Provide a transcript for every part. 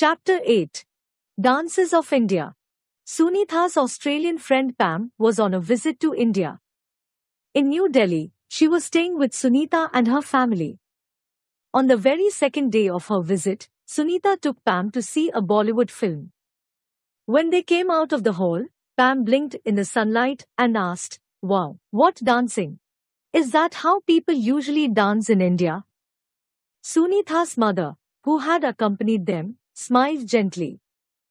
Chapter 8 Dances of India Sunitha's Australian friend Pam was on a visit to India. In New Delhi, she was staying with Sunitha and her family. On the very second day of her visit, Sunitha took Pam to see a Bollywood film. When they came out of the hall, Pam blinked in the sunlight and asked, Wow, what dancing! Is that how people usually dance in India? Sunitha's mother, who had accompanied them, smiled gently.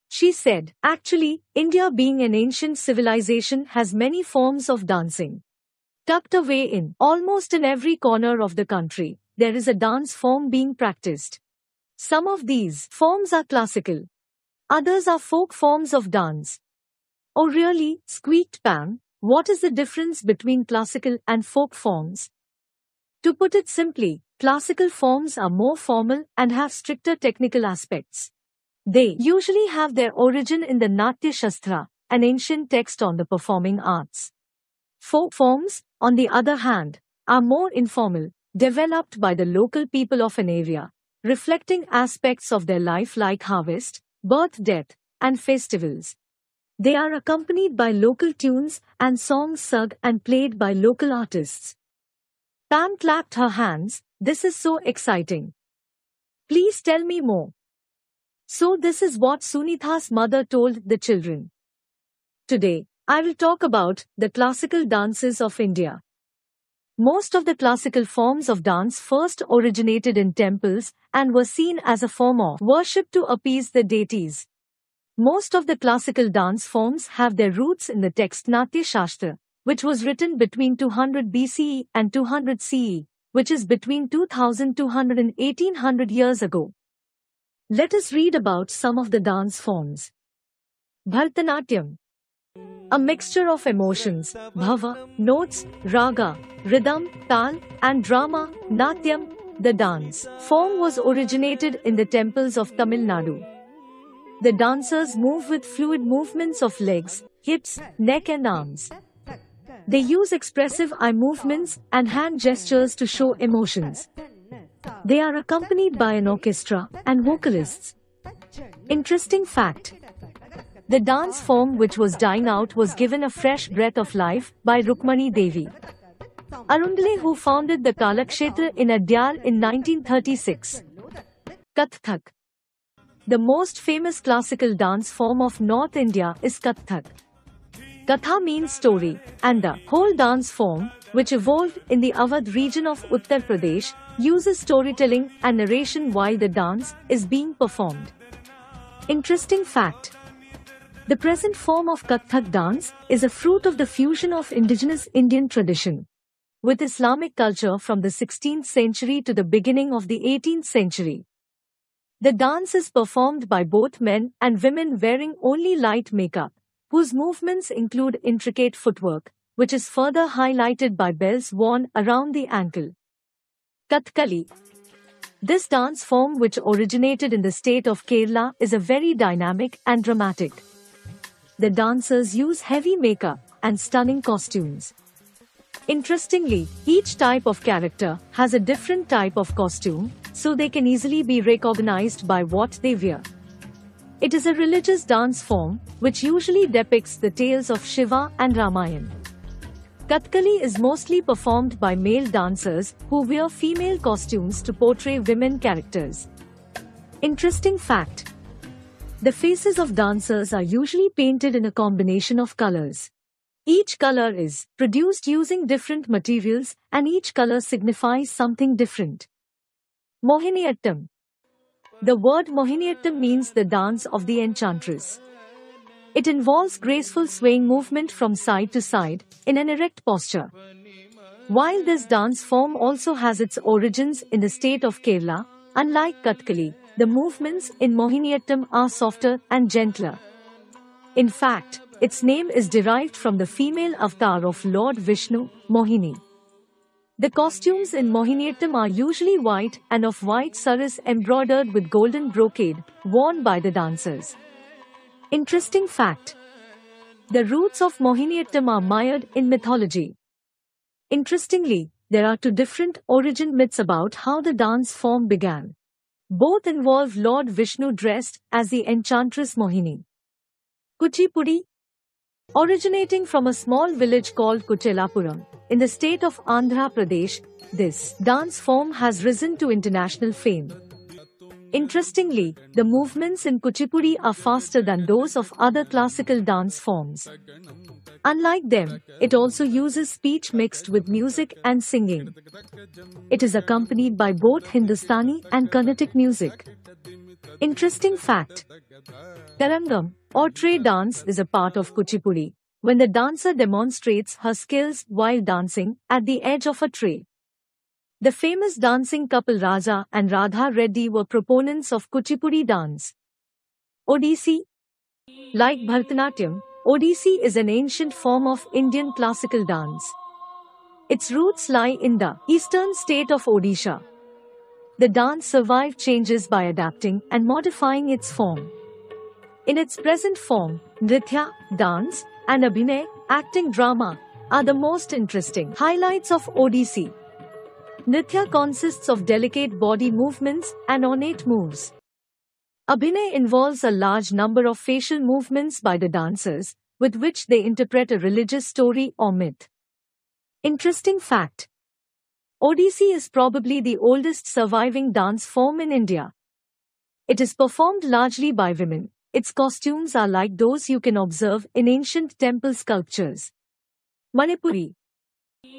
She said, Actually, India being an ancient civilization has many forms of dancing. Tucked away in almost in every corner of the country, there is a dance form being practiced. Some of these forms are classical. Others are folk forms of dance. Oh really, squeaked Pam, what is the difference between classical and folk forms? To put it simply, classical forms are more formal and have stricter technical aspects. They usually have their origin in the Natya Shastra, an ancient text on the performing arts. Folk forms, on the other hand, are more informal, developed by the local people of an area, reflecting aspects of their life like harvest, birth, death, and festivals. They are accompanied by local tunes and songs sung and played by local artists. Pam clapped her hands. This is so exciting. Please tell me more. So this is what Sunitha's mother told the children. Today, I will talk about the classical dances of India. Most of the classical forms of dance first originated in temples and were seen as a form of worship to appease the deities. Most of the classical dance forms have their roots in the text Natya Shastra, which was written between 200 BCE and 200 CE, which is between 2200 and 1800 years ago. Let us read about some of the dance forms. Bharatanatyam. A mixture of emotions, bhava, notes, raga, rhythm, tal, and drama, natyam, the dance form was originated in the temples of Tamil Nadu. The dancers move with fluid movements of legs, hips, neck, and arms. They use expressive eye movements and hand gestures to show emotions. They are accompanied by an orchestra and vocalists. Interesting fact. The dance form which was dying out was given a fresh breath of life by Rukmani Devi. Arundale who founded the Kalakshetra in Adyal in 1936. Kathak. The most famous classical dance form of North India is Kathak. Katha means story, and the whole dance form, which evolved in the Awadh region of Uttar Pradesh, uses storytelling and narration while the dance is being performed. Interesting fact The present form of Kathak dance is a fruit of the fusion of indigenous Indian tradition with Islamic culture from the 16th century to the beginning of the 18th century. The dance is performed by both men and women wearing only light makeup, whose movements include intricate footwork, which is further highlighted by bells worn around the ankle. Kathkali This dance form which originated in the state of Kerala is a very dynamic and dramatic. The dancers use heavy makeup and stunning costumes. Interestingly, each type of character has a different type of costume, so they can easily be recognized by what they wear. It is a religious dance form, which usually depicts the tales of Shiva and Ramayana. Kathakali is mostly performed by male dancers who wear female costumes to portray women characters. Interesting fact. The faces of dancers are usually painted in a combination of colors. Each color is produced using different materials and each color signifies something different. Mohiniyattam. The word Mohiniyattam means the dance of the enchantress. It involves graceful swaying movement from side to side in an erect posture. While this dance form also has its origins in the state of Kerala, unlike Kathakali, the movements in Mohiniyattam are softer and gentler. In fact, its name is derived from the female avatar of Lord Vishnu, Mohini. The costumes in Mohiniyattam are usually white and of white saris embroidered with golden brocade, worn by the dancers. Interesting fact. The roots of Mohiniyattam are mired in mythology. Interestingly, there are two different origin myths about how the dance form began. Both involve Lord Vishnu dressed as the enchantress Mohini. Kuchipudi Originating from a small village called Kuchelapuram, in the state of Andhra Pradesh, this dance form has risen to international fame. Interestingly, the movements in Kuchipudi are faster than those of other classical dance forms. Unlike them, it also uses speech mixed with music and singing. It is accompanied by both Hindustani and Carnatic music. Interesting fact Tarangam, or tray dance, is a part of Kuchipudi, when the dancer demonstrates her skills while dancing at the edge of a tray. The famous dancing couple Raja and Radha Reddy were proponents of Kuchipudi dance. Odissi Like Bharatanatyam, Odissi is an ancient form of Indian classical dance. Its roots lie in the eastern state of Odisha. The dance survived changes by adapting and modifying its form. In its present form, Nritya, dance, and Abhinay, acting drama, are the most interesting highlights of Odissi. Nitya consists of delicate body movements and ornate moves. Abhinay involves a large number of facial movements by the dancers, with which they interpret a religious story or myth. Interesting fact. Odissi is probably the oldest surviving dance form in India. It is performed largely by women. Its costumes are like those you can observe in ancient temple sculptures. Manipuri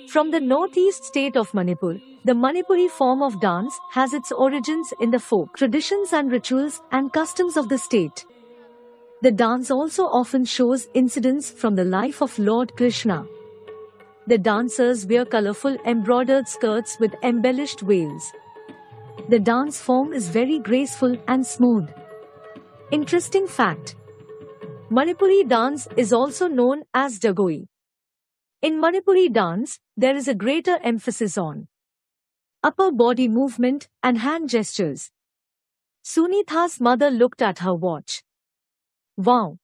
from the northeast state of Manipur, the Manipuri form of dance has its origins in the folk traditions and rituals and customs of the state. The dance also often shows incidents from the life of Lord Krishna. The dancers wear colorful embroidered skirts with embellished veils. The dance form is very graceful and smooth. Interesting fact Manipuri dance is also known as Dagoi. In Manipuri dance, there is a greater emphasis on upper body movement and hand gestures. Sunitha's mother looked at her watch. Wow!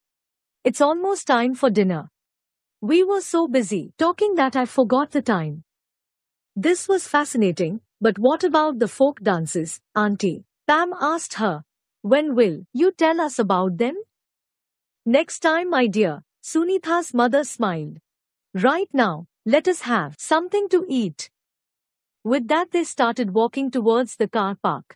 It's almost time for dinner. We were so busy talking that I forgot the time. This was fascinating, but what about the folk dances, Auntie? Pam asked her. When will you tell us about them? Next time, my dear, Sunitha's mother smiled. Right now, let us have something to eat. With that, they started walking towards the car park.